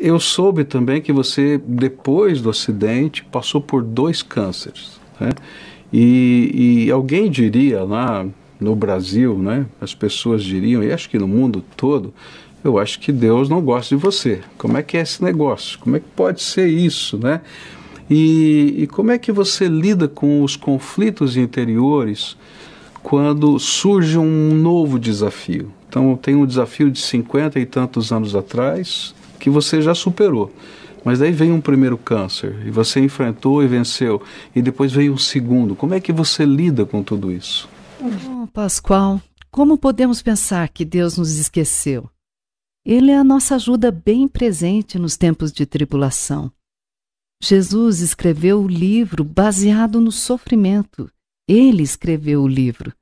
Eu soube também que você, depois do acidente, passou por dois cânceres. Né? E, e, alguém diria lá no Brasil, né? as pessoas diriam, e acho que no mundo todo, eu acho que Deus não gosta de você. Como é que é esse negócio? Como é que pode ser isso? Né? E, e como é que você lida com os conflitos interiores quando surge um novo desafio? Então, tem um desafio de cinquenta e tantos anos atrás, que você já superou. Mas daí vem um primeiro câncer e você enfrentou e venceu, e depois veio um segundo. Como é que você lida com tudo isso? Oh, Pascoal, como podemos pensar que Deus nos esqueceu? Ele é a nossa ajuda bem presente nos tempos de tribulação. Jesus escreveu o livro baseado no sofrimento. Ele escreveu o livro.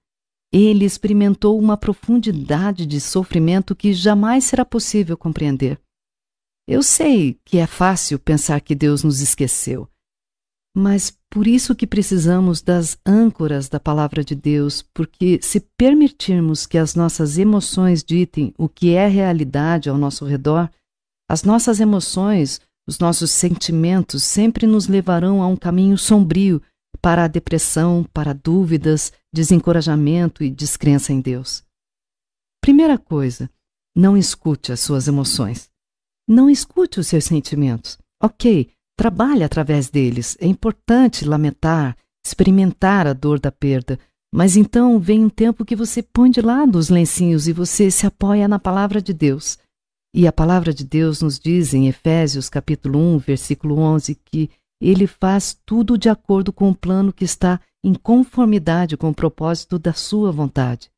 Ele experimentou uma profundidade de sofrimento que jamais será possível compreender. Eu sei que é fácil pensar que Deus nos esqueceu, mas por isso que precisamos das âncoras da palavra de Deus, porque se permitirmos que as nossas emoções ditem o que é realidade ao nosso redor, as nossas emoções, os nossos sentimentos sempre nos levarão a um caminho sombrio para a depressão, para dúvidas, desencorajamento e descrença em Deus. Primeira coisa, não escute as suas emoções. Não escute os seus sentimentos. Ok, trabalhe através deles. É importante lamentar, experimentar a dor da perda. Mas então vem um tempo que você põe de lado os lencinhos e você se apoia na palavra de Deus. E a palavra de Deus nos diz em Efésios capítulo 1, versículo 11 que ele faz tudo de acordo com o plano que está em conformidade com o propósito da sua vontade.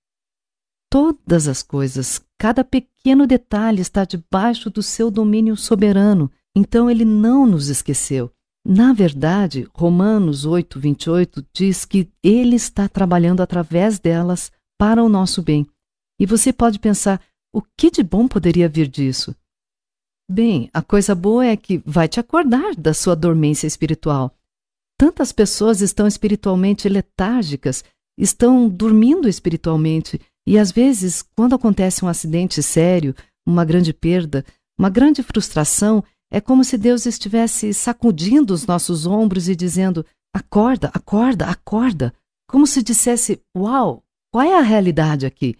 Todas as coisas, cada pequeno detalhe está debaixo do seu domínio soberano, então ele não nos esqueceu. Na verdade, Romanos 8, 28 diz que ele está trabalhando através delas para o nosso bem. E você pode pensar, o que de bom poderia vir disso? Bem, a coisa boa é que vai te acordar da sua dormência espiritual. Tantas pessoas estão espiritualmente letárgicas, estão dormindo espiritualmente e às vezes, quando acontece um acidente sério, uma grande perda, uma grande frustração, é como se Deus estivesse sacudindo os nossos ombros e dizendo: acorda, acorda, acorda. Como se dissesse: uau, qual é a realidade aqui?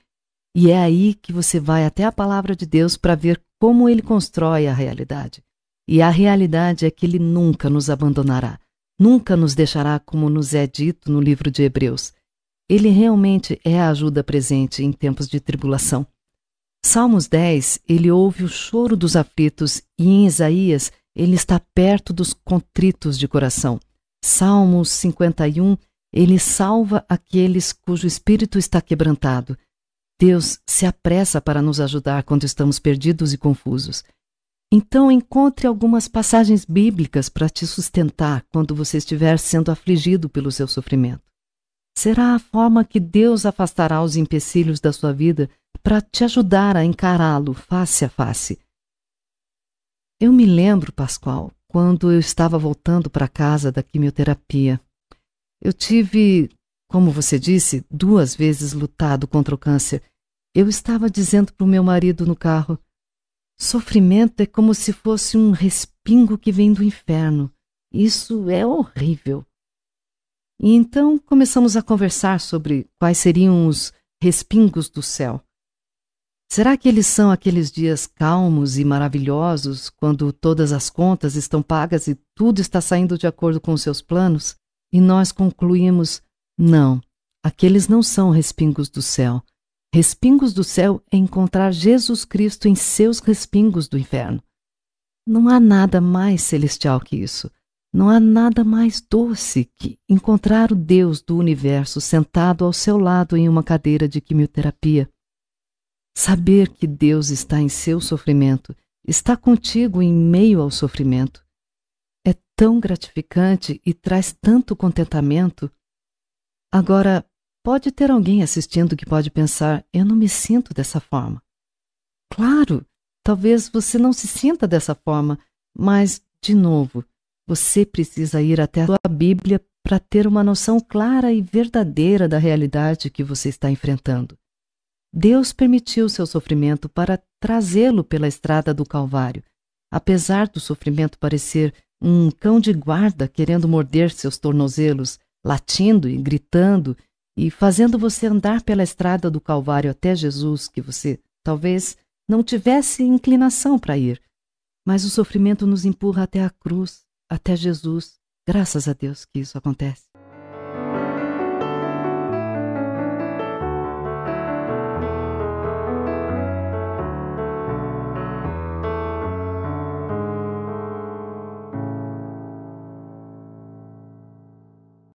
E é aí que você vai até a palavra de Deus para ver como ele constrói a realidade. E a realidade é que ele nunca nos abandonará, nunca nos deixará, como nos é dito no livro de Hebreus. Ele realmente é a ajuda presente em tempos de tribulação. Salmos 10, ele ouve o choro dos aflitos e em Isaías ele está perto dos contritos de coração. Salmos 51, ele salva aqueles cujo espírito está quebrantado. Deus se apressa para nos ajudar quando estamos perdidos e confusos. Então, encontre algumas passagens bíblicas para te sustentar quando você estiver sendo afligido pelo seu sofrimento será a forma que Deus afastará os empecilhos da sua vida para te ajudar a encará-lo face a face. Eu me lembro, Pascoal, quando eu estava voltando para casa da quimioterapia. Eu tive, como você disse, duas vezes lutado contra o câncer. Eu estava dizendo para o meu marido no carro: sofrimento é como se fosse um respingo que vem do inferno. Isso é horrível. E então começamos a conversar sobre quais seriam os respingos do céu. Será que eles são aqueles dias calmos e maravilhosos, quando todas as contas estão pagas e tudo está saindo de acordo com seus planos? E nós concluímos: não, aqueles não são respingos do céu. Respingos do céu é encontrar Jesus Cristo em seus respingos do inferno. Não há nada mais celestial que isso. Não há nada mais doce que encontrar o Deus do universo sentado ao seu lado em uma cadeira de quimioterapia. Saber que Deus está em seu sofrimento, está contigo em meio ao sofrimento. É tão gratificante e traz tanto contentamento. Agora, pode ter alguém assistindo que pode pensar: eu não me sinto dessa forma. Claro, talvez você não se sinta dessa forma, mas, de novo, você precisa ir até a sua Bíblia para ter uma noção clara e verdadeira da realidade que você está enfrentando. Deus permitiu seu sofrimento para trazê-lo pela estrada do Calvário. Apesar do sofrimento parecer um cão de guarda querendo morder seus tornozelos, latindo e gritando e fazendo você andar pela estrada do Calvário até Jesus, que você talvez não tivesse inclinação para ir, mas o sofrimento nos empurra até a cruz até Jesus. Graças a Deus que isso acontece.